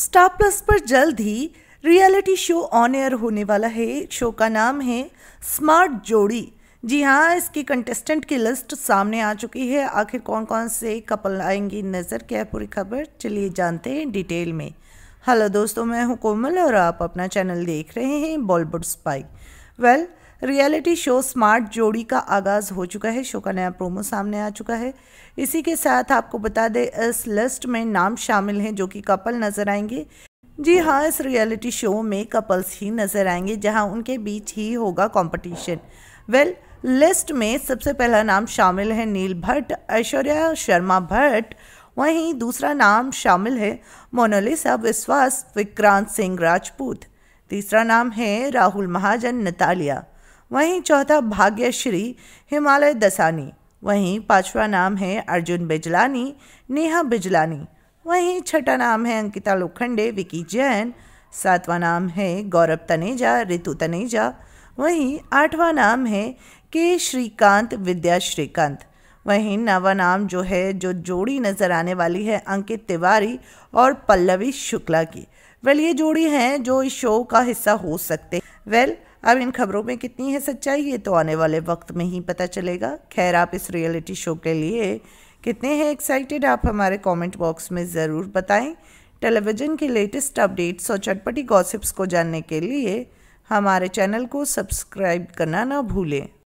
star Plus पर जल्द ही रियलिटी शो ऑन एयर होने वाला है शो का नाम है स्मार्ट जोड़ी जी हाँ इसके कंटेस्टेंट की लिस्ट सामने आ चुकी है आखिर कौन कौन से कपल आएंगी नज़र क्या पूरी खबर चलिए जानते हैं डिटेल में हेलो दोस्तों मैं हूँ कोमल और आप अपना चैनल देख रहे हैं Bollywood spike well well, reality show smart Jodi का आगाज़ हो चुका है शो का नया प्रोमो सामने आ चुका है इसी के साथ आपको बता दें इस लिस्ट में नाम शामिल हैं जो कि कपल नज़र आएंगे जी हाँ इस रियलिटी शो में कपल्स ही नज़र आएंगे जहाँ उनके बीच ही होगा कॉम्पिटिशन वेल well, लिस्ट में सबसे पहला नाम शामिल है नील भट्ट ऐश्वर्या शर्मा भट्ट वहीं दूसरा नाम शामिल है मोनालिसा विश्वास विक्रांत सिंह राजपूत तीसरा नाम है राहुल महाजन नतालिया वहीं चौथा भाग्यश्री हिमालय दसानी वहीं पांचवा नाम है अर्जुन बिजलानी नेहा बिजलानी वहीं छठा नाम है अंकिता लोखंडे विकी जैन सातवां नाम है गौरव तनेजा रितु तनेजा वहीं आठवां नाम है के श्रीकांत विद्या श्रीकांत वहीं नवा नाम जो है जो जोड़ी नज़र आने वाली है अंकित तिवारी और पल्लवी शुक्ला की वेल ये जोड़ी हैं जो इस शो का हिस्सा हो सकते वेल well, अब इन खबरों में कितनी है सच्चाई ये तो आने वाले वक्त में ही पता चलेगा खैर आप इस रियलिटी शो के लिए कितने हैं एक्साइटेड आप हमारे कमेंट बॉक्स में ज़रूर बताएं टेलीविज़न की लेटेस्ट अपडेट्स और चटपटी गॉसिप्स को जानने के लिए हमारे चैनल को सब्सक्राइब करना ना भूलें